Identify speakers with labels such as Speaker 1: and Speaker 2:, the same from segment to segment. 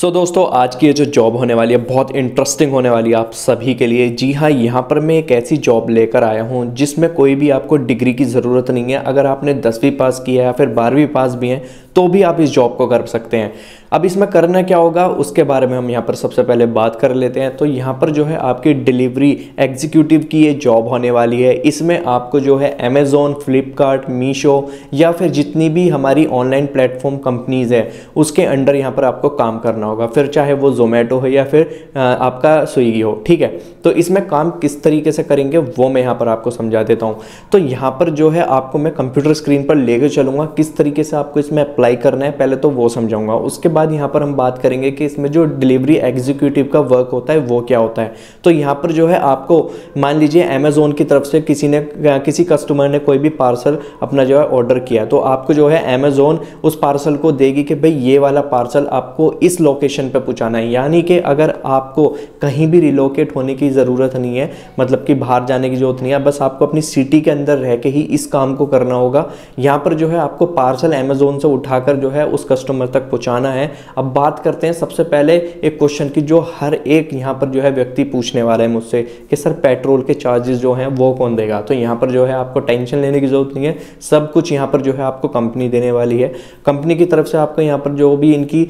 Speaker 1: सो so, दोस्तों आज की ये जो जॉब होने वाली है बहुत इंटरेस्टिंग होने वाली है आप सभी के लिए जी हाँ यहाँ पर मैं एक ऐसी जॉब लेकर आया हूँ जिसमें कोई भी आपको डिग्री की ज़रूरत नहीं है अगर आपने दसवीं पास किया है या फिर बारहवीं पास भी हैं तो भी आप इस जॉब को कर सकते हैं अब इसमें करना क्या होगा उसके बारे में हम यहाँ पर सबसे पहले बात कर लेते हैं तो यहाँ पर जो है आपकी डिलीवरी एग्जीक्यूटिव की ये जॉब होने वाली है इसमें आपको जो है अमेज़ोन फ्लिपकार्ट मीशो या फिर जितनी भी हमारी ऑनलाइन प्लेटफॉर्म कंपनीज़ है उसके अंडर यहाँ पर आपको काम करना होगा फिर चाहे वो जोमेटो हो या फिर आपका स्विगी हो ठीक है तो इसमें काम किस तरीके से करेंगे वो मैं यहाँ पर आपको समझा देता हूँ तो यहाँ पर जो है आपको मैं कंप्यूटर स्क्रीन पर लेकर चलूँगा किस तरीके से आपको इसमें अप्लाई करना है पहले तो वो समझाऊँगा उसके बाद यहाँ पर हम बात करेंगे कि इसमें जो डिलीवरी एग्जीक्यूटिव का वर्क होता है वो क्या होता है तो यहाँ पर जो है आपको मान लीजिए अमेजोन की तरफ से किसी ने किसी कस्टमर ने कोई भी पार्सल अपना जो है ऑर्डर किया तो आपको जो है अमेजोन उस पार्सल को देगी कि भाई ये वाला पार्सल आपको इस लोकेशन पर पहुँचाना है यानी कि अगर आपको कहीं भी रिलोकेट होने की ज़रूरत नहीं है मतलब कि बाहर जाने की ज़रूरत नहीं है बस आपको अपनी सिटी के अंदर रह के ही इस काम को करना होगा यहाँ पर जो है आपको पार्सल अमेजोन से उठाकर जो है उस कस्टमर तक पहुँचाना है हैं अब बात करते हैं सबसे पहले एक क्वेश्चन की जो हर एक यहाँ पर जो है व्यक्ति पूछने वाला है मुझसे कि सर पेट्रोल के चार्जेस जो हैं वो कौन देगा तो यहाँ पर जो है आपको टेंशन लेने की ज़रूरत नहीं है सब कुछ यहाँ पर जो है आपको कंपनी देने वाली है कंपनी की तरफ से आपको यहाँ पर जो भी इनकी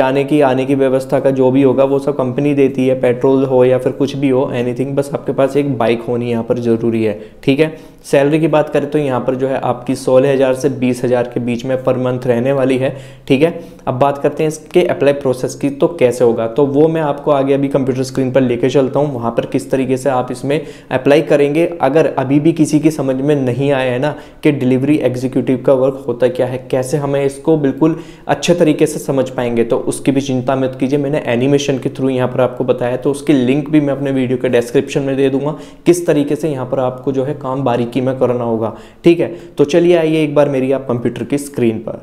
Speaker 1: जाने की आने की व्यवस्था का जो भी होगा वो सब कंपनी देती है पेट्रोल हो या फिर कुछ भी हो एनी बस आपके पास एक बाइक होनी यहाँ पर ज़रूरी है ठीक है सैलरी की बात करें तो यहाँ पर जो है आपकी सोलह से बीस के बीच में पर मंथ रहने वाली है ठीक है अब बात करें करते हैं इसके अप्लाई प्रोसेस की तो कैसे होगा तो वो मैं आपको आगे अभी कंप्यूटर स्क्रीन पर लेके चलता हूँ वहाँ पर किस तरीके से आप इसमें अप्लाई करेंगे अगर अभी भी किसी की समझ में नहीं आया है ना कि डिलीवरी एग्जीक्यूटिव का वर्क होता क्या है कैसे हमें इसको बिल्कुल अच्छे तरीके से समझ पाएंगे तो उसकी भी चिंता मत कीजिए मैंने एनिमेशन के थ्रू यहाँ पर आपको बताया तो उसकी लिंक भी मैं अपने वीडियो के डिस्क्रिप्शन में दे दूंगा किस तरीके से यहाँ पर आपको जो है काम बारीकी में करना होगा ठीक है तो चलिए आइए एक बार मेरी आप कंप्यूटर की स्क्रीन पर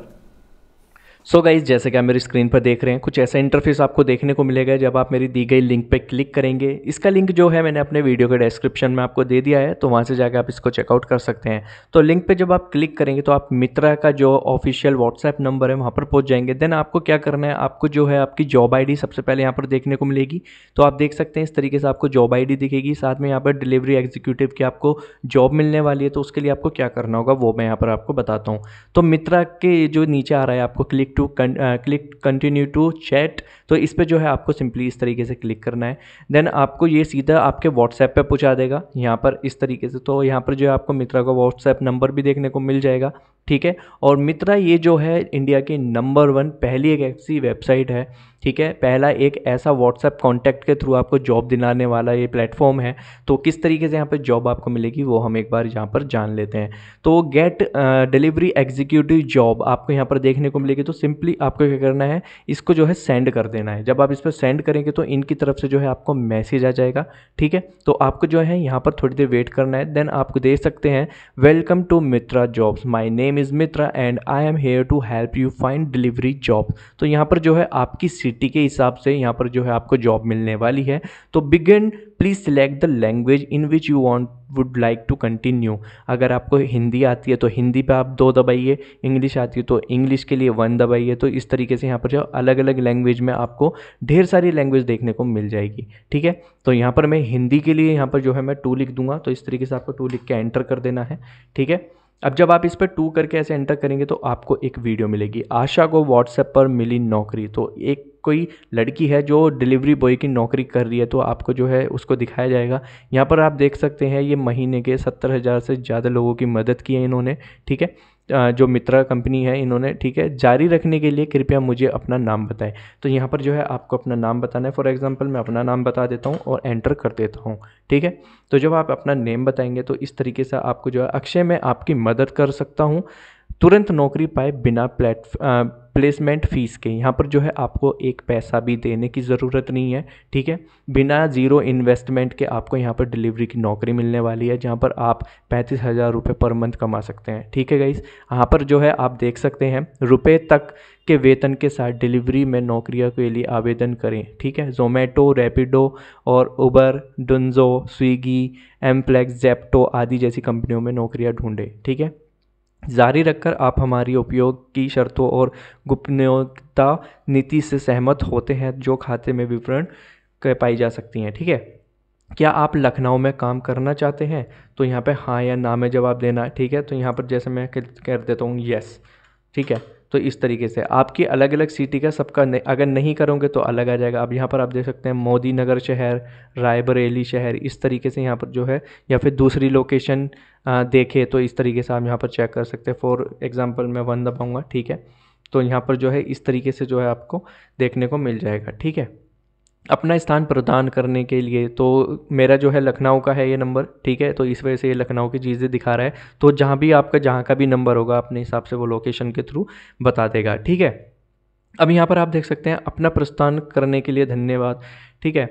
Speaker 1: सो so गाइज जैसे कि आप मेरी स्क्रीन पर देख रहे हैं कुछ ऐसा इंटरफेस आपको देखने को मिलेगा जब आप मेरी दी गई लिंक पे क्लिक करेंगे इसका लिंक जो है मैंने अपने वीडियो के डिस्क्रिप्शन में आपको दे दिया है तो वहाँ से जाकर आप इसको चेकआउट कर सकते हैं तो लिंक पे जब आप क्लिक करेंगे तो आप मित्रा का जो ऑफिशियल व्हाट्सएप नंबर है वहाँ पर पहुँच जाएंगे देन आपको क्या करना है आपको जो है आपकी जॉब आई सबसे पहले यहाँ पर देखने को मिलेगी तो आप देख सकते हैं इस तरीके से आपको जॉब आई दिखेगी साथ में यहाँ पर डिलीवरी एग्जीक्यूटिव की आपको जॉब मिलने वाली है तो उसके लिए आपको क्या करना होगा वो मैं यहाँ पर आपको बताता हूँ तो मित्रा के जो नीचे आ रहा है आपको click click to click continue to chat तो इस पर जो है आपको सिंपली इस तरीके से क्लिक करना है देन आपको ये सीधा आपके व्हाट्सएप पे पहुँचा देगा यहाँ पर इस तरीके से तो यहाँ पर जो है आपको मित्रा का व्हाट्सएप नंबर भी देखने को मिल जाएगा ठीक है और मित्रा ये जो है इंडिया की नंबर वन पहली एक ऐसी वेबसाइट है ठीक है पहला एक ऐसा व्हाट्सएप कॉन्टैक्ट के थ्रू आपको जॉब दिलाने वाला ये प्लेटफॉर्म है तो किस तरीके से यहाँ पर जॉब आपको मिलेगी वो हम एक बार यहाँ पर जान लेते हैं तो गेट डिलीवरी एग्जीक्यूटिव जॉब आपको यहाँ पर देखने को मिलेगी तो सिंपली आपको क्या करना है इसको जो है सेंड कर देना है जब आप इस पर सेंड करेंगे तो इनकी तरफ से जो है आपको मैसेज आ जाएगा ठीक है तो आपको जो है यहाँ पर थोड़ी देर वेट करना है देन आपको दे सकते हैं welcome to Mitra jobs my name is Mitra and I am here to help you find delivery job तो यहाँ पर जो है आपकी सिटी के हिसाब से यहाँ पर जो है आपको जॉब मिलने वाली है तो begin please select the language in which you want would like to continue अगर आपको हिंदी आती है तो हिंदी पे आप दो दबाइए इंग्लिश आती है तो इंग्लिश के लिए वन दबाइए तो इस तरीके से यहाँ पर जो अलग अलग लैंग्वेज में आपको ढेर सारी लैंग्वेज देखने को मिल जाएगी ठीक है तो यहाँ पर मैं हिंदी के लिए यहाँ पर जो है मैं टू लिख दूंगा तो इस तरीके से आपको टू लिख के एंटर कर देना है ठीक है अब जब आप इस पर टू करके ऐसे एंटर करेंगे तो आपको एक वीडियो मिलेगी आशा को व्हाट्सएप पर मिली नौकरी तो एक कोई लड़की है जो डिलीवरी बॉय की नौकरी कर रही है तो आपको जो है उसको दिखाया जाएगा यहाँ पर आप देख सकते हैं ये महीने के सत्तर हज़ार से ज़्यादा लोगों की मदद की है इन्होंने ठीक है जो मित्रा कंपनी है इन्होंने ठीक है जारी रखने के लिए कृपया मुझे अपना नाम बताएं तो यहाँ पर जो है आपको अपना नाम बताना है फॉर एग्जांपल मैं अपना नाम बता देता हूँ और एंटर कर देता हूँ ठीक है तो जब आप अपना नेम बताएंगे तो इस तरीके से आपको जो है अक्षय मैं आपकी मदद कर सकता हूँ तुरंत नौकरी पाए बिना प्लेट प्लेसमेंट फ़ीस के यहाँ पर जो है आपको एक पैसा भी देने की ज़रूरत नहीं है ठीक है बिना ज़ीरो इन्वेस्टमेंट के आपको यहाँ पर डिलीवरी की नौकरी मिलने वाली है जहाँ पर आप पैंतीस हज़ार रुपये पर मंथ कमा सकते हैं ठीक है गाइस यहाँ पर जो है आप देख सकते हैं रुपये तक के वेतन के साथ डिलीवरी में नौकरियों के लिए आवेदन करें ठीक है जोमेटो रैपिडो और उबर डुन्जो स्विगी एम्प्लेक्स जेप्टो आदि जैसी कंपनियों में नौकरियां ढूंढें ठीक है जारी रखकर आप हमारी उपयोग की शर्तों और गोपनीयता नीति से सहमत होते हैं जो खाते में विवरण पाई जा सकती हैं ठीक है क्या आप लखनऊ में काम करना चाहते हैं तो यहाँ पे हाँ या ना में जवाब देना ठीक है तो यहाँ पर जैसे मैं कर देता हूँ यस ठीक है तो इस तरीके से आपकी अलग अलग सिटी का सबका अगर नहीं करोगे तो अलग आ जाएगा अब यहाँ पर आप देख सकते हैं मोदी नगर शहर रायबरेली शहर इस तरीके से यहाँ पर जो है या फिर दूसरी लोकेशन देखे तो इस तरीके से आप यहाँ पर चेक कर सकते हैं फॉर एग्ज़ाम्पल मैं वन दबाऊँगा ठीक है तो यहाँ पर जो है इस तरीके से जो है आपको देखने को मिल जाएगा ठीक है अपना स्थान प्रदान करने के लिए तो मेरा जो है लखनऊ का है ये नंबर ठीक है तो इस वजह से ये लखनऊ की चीज़ें दिखा रहा है तो जहाँ भी आपका जहाँ का भी नंबर होगा अपने हिसाब से वो लोकेशन के थ्रू बता देगा ठीक है अब यहाँ पर आप देख सकते हैं अपना प्रस्थान करने के लिए धन्यवाद ठीक है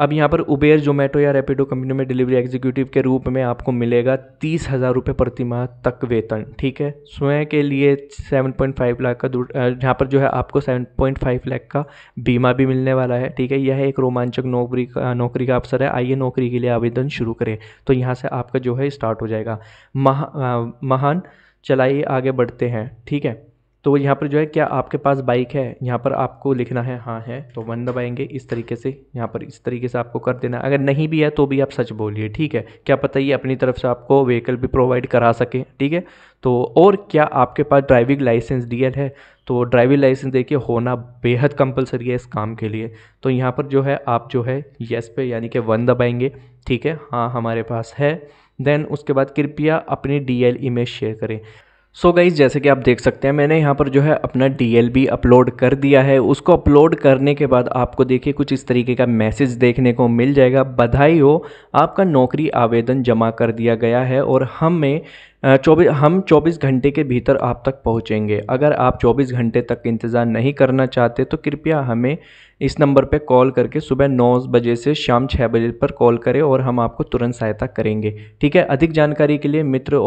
Speaker 1: अब यहाँ पर उबेर जोमेटो या रेपिडो कंपनी में डिलीवरी एग्जीक्यूटिव के रूप में आपको मिलेगा तीस हज़ार रुपये प्रति माह तक वेतन ठीक है स्वयं के लिए सेवन पॉइंट फाइव लाख का यहाँ पर जो है आपको सेवन पॉइंट फाइव लाख का बीमा भी मिलने वाला है ठीक है यह एक रोमांचक नौकरी का नौकरी का अवसर है आइए नौकरी के लिए आवेदन शुरू करें तो यहाँ से आपका जो है स्टार्ट हो जाएगा महा महान चलाइए आगे बढ़ते हैं ठीक है तो यहाँ पर जो है क्या आपके पास बाइक है यहाँ पर आपको लिखना है हाँ है तो वन दबाएंगे इस तरीके से यहाँ पर इस तरीके से आपको कर देना अगर नहीं भी है तो भी आप सच बोलिए ठीक है क्या पता ये अपनी तरफ से आपको व्हीकल भी प्रोवाइड करा सकें ठीक है तो और क्या आपके पास ड्राइविंग लाइसेंस डीएल है तो ड्राइविंग लाइसेंस देखिए होना बेहद कंपलसरी है इस काम के लिए तो यहाँ पर जो है आप जो है येस पे यानी कि वन दबाएंगे ठीक है हाँ हमारे पास है देन उसके बाद कृपया अपनी डीएल इमेज शेयर करें सो so गाइज जैसे कि आप देख सकते हैं मैंने यहाँ पर जो है अपना डी अपलोड कर दिया है उसको अपलोड करने के बाद आपको देखिए कुछ इस तरीके का मैसेज देखने को मिल जाएगा बधाई हो आपका नौकरी आवेदन जमा कर दिया गया है और हमें चौबीस हम चौबीस घंटे के भीतर आप तक पहुँचेंगे अगर आप चौबीस घंटे तक इंतज़ार नहीं करना चाहते तो कृपया हमें इस नंबर पर कॉल करके सुबह नौ बजे से शाम छः बजे पर कॉल करें और हम आपको तुरंत सहायता करेंगे ठीक है अधिक जानकारी के लिए मित्र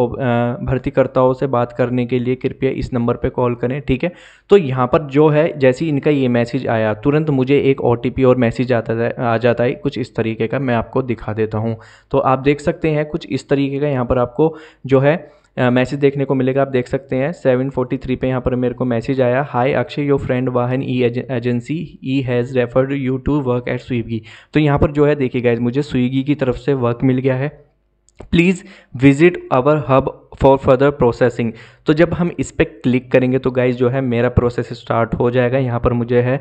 Speaker 1: भर्तीकर्ताओं से बात करने के लिए कृपया इस नंबर पर कॉल करें ठीक है तो यहाँ पर जो है जैसे इनका ये मैसेज आया तुरंत मुझे एक ओ और मैसेज आता है आ जाता है कुछ इस तरीके का मैं आपको दिखा देता हूँ तो आप देख सकते हैं कुछ इस तरीके का यहाँ पर आपको जो है मैसेज देखने को मिलेगा आप देख सकते हैं 743 पे यहाँ पर मेरे को मैसेज आया हाय Akshay your friend Vahan E agency E has referred you to work at Swiggy तो यहाँ पर जो है देखिएगा मुझे स्विगी की तरफ से वर्क मिल गया है please visit our hub for further processing तो जब हम इस पर क्लिक करेंगे तो गाइज जो है मेरा प्रोसेस स्टार्ट हो जाएगा यहाँ पर मुझे है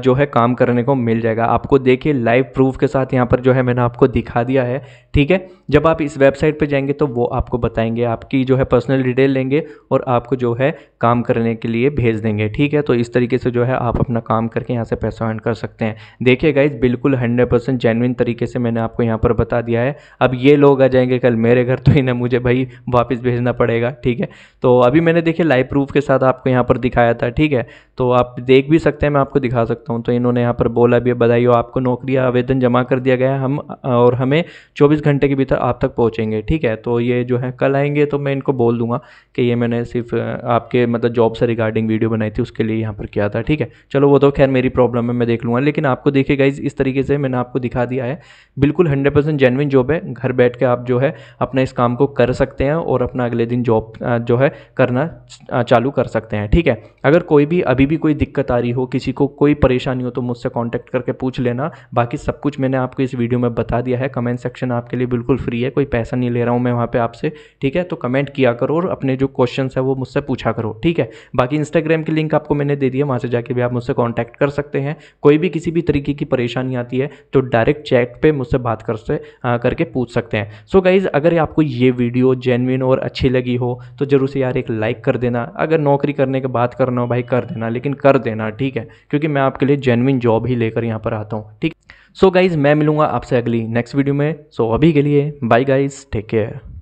Speaker 1: जो है काम करने को मिल जाएगा आपको देखिए लाइव प्रूफ के साथ यहाँ पर जो है मैंने आपको दिखा दिया है ठीक है जब आप इस वेबसाइट पर जाएंगे तो वो आपको बताएंगे आपकी जो है पर्सनल डिटेल लेंगे और आपको जो है काम करने के लिए भेज देंगे ठीक है तो इस तरीके से जो है आप अपना काम करके यहाँ से पैसा अर्न कर सकते हैं देखिए गाइज बिल्कुल हंड्रेड परसेंट जेनविन तरीके से मैंने आपको यहाँ पर बता दिया है अब ये लोग आ जाएंगे कल मेरे घर तो इन्हें मुझे भाई वापस भेजना पड़ेगा ठीक है तो अभी मैंने देखिए लाइव प्रूफ के साथ आपको यहाँ पर दिखाया था ठीक है तो आप देख भी सकते हैं मैं आपको दिखा सकता हूँ तो इन्होंने यहाँ पर बोला भी बधाई हो आपको नौकरी आवेदन जमा कर दिया गया है हम और हमें 24 घंटे के भीतर आप तक पहुँचेंगे ठीक है तो ये जो है कल आएंगे तो मैं इनको बोल दूंगा कि ये मैंने सिर्फ आपके मतलब जॉब से रिगार्डिंग वीडियो बनाई थी उसके लिए यहाँ पर किया था ठीक है चलो वो तो खैर मेरी प्रॉब्लम है मैं देख लूँगा लेकिन आपको देखिए गाइज इस तरीके से मैंने आपको दिखा दिया है बिल्कुल हंड्रेड परसेंट जेनविन जॉब है घर बैठ के आप जो है अपना इस काम को कर सकते हैं और अपना अगले दिन जॉब जो है करना चालू कर सकते हैं ठीक है अगर कोई भी अभी कभी भी कोई दिक्कत आ रही हो किसी को कोई परेशानी हो तो मुझसे कॉन्टैक्ट करके पूछ लेना बाकी सब कुछ मैंने आपको इस वीडियो में बता दिया है कमेंट सेक्शन आपके लिए बिल्कुल फ्री है कोई पैसा नहीं ले रहा हूँ मैं वहाँ पर आपसे ठीक है तो कमेंट किया करो और अपने जो क्वेश्चन है वो मुझसे पूछा करो ठीक है बाकी इंस्टाग्राम की लिंक आपको मैंने दे दिया वहाँ से जाके भी आप मुझसे कॉन्टैक्ट कर सकते हैं कोई भी किसी भी तरीके की परेशानी आती है तो डायरेक्ट चैट पर मुझसे बात कर से करके पूछ सकते हैं सो so गाइज़ अगर आपको ये वीडियो जेनविन और अच्छी लगी हो तो ज़रूर से यार एक लाइक कर देना अगर नौकरी करने के बात करना हो भाई कर देना लेकिन कर देना ठीक है क्योंकि मैं आपके लिए जेनविन जॉब ही लेकर यहाँ पर आता हूँ ठीक सो गाइज़ मैं मिलूंगा आपसे अगली नेक्स्ट वीडियो में सो so अभी के लिए बाय गाइज़ टेक केयर